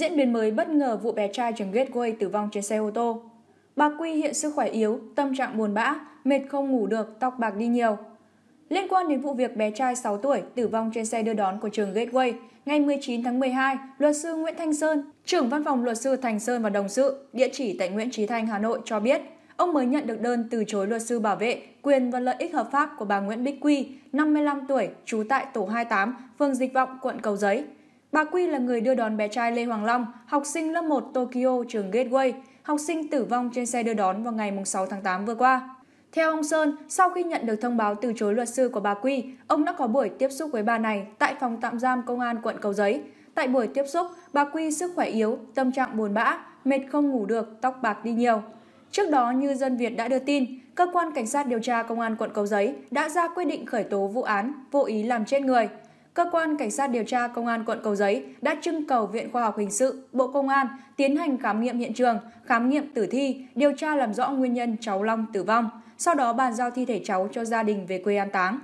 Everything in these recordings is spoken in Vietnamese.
Diễn biến mới bất ngờ vụ bé trai trường Gateway tử vong trên xe ô tô. Bà Quy hiện sức khỏe yếu, tâm trạng buồn bã, mệt không ngủ được, tóc bạc đi nhiều. Liên quan đến vụ việc bé trai 6 tuổi tử vong trên xe đưa đón của trường Gateway, ngày 19 tháng 12, luật sư Nguyễn Thanh Sơn, trưởng văn phòng luật sư Thành Sơn và đồng sự, địa chỉ tại Nguyễn Trí Thanh, Hà Nội cho biết, ông mới nhận được đơn từ chối luật sư bảo vệ quyền và lợi ích hợp pháp của bà Nguyễn Bích Quy, 55 tuổi, trú tại tổ 28, phường Dịch Vọng, quận Cầu Giấy, Bà Quy là người đưa đón bé trai Lê Hoàng Long, học sinh lớp 1 Tokyo trường Gateway, học sinh tử vong trên xe đưa đón vào ngày 6 tháng 8 vừa qua. Theo ông Sơn, sau khi nhận được thông báo từ chối luật sư của bà Quy, ông đã có buổi tiếp xúc với bà này tại phòng tạm giam công an quận Cầu Giấy. Tại buổi tiếp xúc, bà Quy sức khỏe yếu, tâm trạng buồn bã, mệt không ngủ được, tóc bạc đi nhiều. Trước đó, như Dân Việt đã đưa tin, cơ quan cảnh sát điều tra công an quận Cầu Giấy đã ra quyết định khởi tố vụ án vô ý làm chết người cơ quan cảnh sát điều tra công an quận Cầu Giấy đã trưng cầu Viện Khoa học Hình sự, Bộ Công an tiến hành khám nghiệm hiện trường, khám nghiệm tử thi, điều tra làm rõ nguyên nhân cháu Long tử vong, sau đó bàn giao thi thể cháu cho gia đình về quê an táng.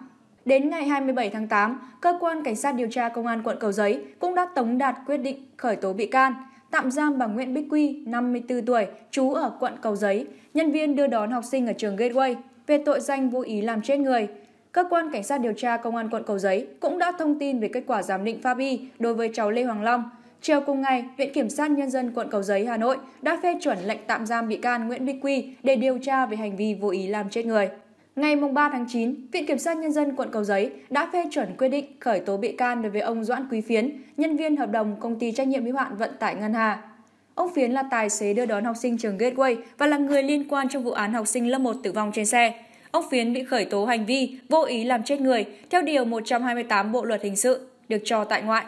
Đến ngày 27 tháng 8, cơ quan cảnh sát điều tra công an quận Cầu Giấy cũng đã tống đạt quyết định khởi tố bị can, tạm giam bà Nguyễn Bích Quy, 54 tuổi, trú ở quận Cầu Giấy, nhân viên đưa đón học sinh ở trường Gateway về tội danh vô ý làm chết người cơ quan cảnh sát điều tra công an quận Cầu Giấy cũng đã thông tin về kết quả giám định pháp y đối với cháu Lê Hoàng Long. Chiều cùng ngày, Viện Kiểm sát Nhân dân quận Cầu Giấy, Hà Nội đã phê chuẩn lệnh tạm giam bị can Nguyễn Bích Quy để điều tra về hành vi vô ý làm chết người. Ngày 3 tháng 9, Viện Kiểm sát Nhân dân quận Cầu Giấy đã phê chuẩn quyết định khởi tố bị can đối với ông Doãn Quý Phiến, nhân viên hợp đồng công ty trách nhiệm hữu hạn vận tải Ngân Hà. Ông Phiến là tài xế đưa đón học sinh trường Gateway và là người liên quan trong vụ án học sinh lớp 1 tử vong trên xe. Ông Phiến bị khởi tố hành vi vô ý làm chết người theo Điều 128 Bộ Luật Hình sự, được cho tại ngoại.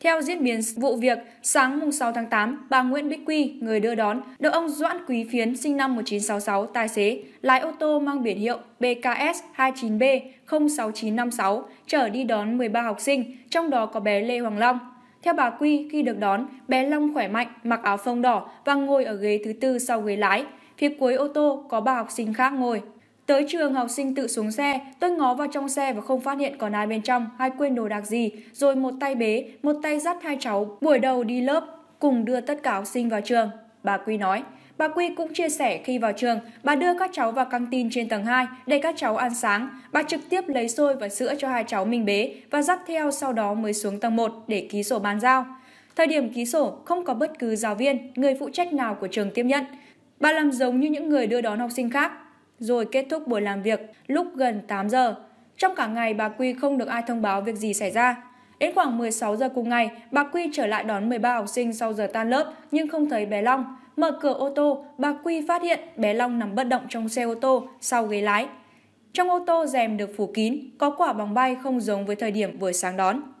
Theo diễn biến vụ việc, sáng 6 tháng 8, bà Nguyễn Bích Quy, người đưa đón, được ông Doãn Quý Phiến sinh năm 1966, tài xế, lái ô tô mang biển hiệu BKS 29B06956, chở đi đón 13 học sinh, trong đó có bé Lê Hoàng Long. Theo bà Quy, khi được đón, bé Long khỏe mạnh, mặc áo phông đỏ và ngồi ở ghế thứ tư sau ghế lái. Phía cuối ô tô có ba học sinh khác ngồi. Tới trường học sinh tự xuống xe, tôi ngó vào trong xe và không phát hiện còn ai bên trong hay quên đồ đạc gì, rồi một tay bế, một tay dắt hai cháu buổi đầu đi lớp, cùng đưa tất cả học sinh vào trường. Bà Quy nói, Bà Quy cũng chia sẻ khi vào trường, bà đưa các cháu vào căng tin trên tầng 2 để các cháu ăn sáng. Bà trực tiếp lấy xôi và sữa cho hai cháu mình bế và dắt theo sau đó mới xuống tầng 1 để ký sổ bàn giao. Thời điểm ký sổ, không có bất cứ giáo viên, người phụ trách nào của trường tiếp nhận. Bà làm giống như những người đưa đón học sinh khác, rồi kết thúc buổi làm việc lúc gần 8 giờ. Trong cả ngày, bà Quy không được ai thông báo việc gì xảy ra. Đến khoảng 16 giờ cùng ngày, bà Quy trở lại đón 13 học sinh sau giờ tan lớp nhưng không thấy bé Long. Mở cửa ô tô, bà Quy phát hiện bé Long nằm bất động trong xe ô tô sau ghế lái. Trong ô tô rèm được phủ kín, có quả bóng bay không giống với thời điểm buổi sáng đón.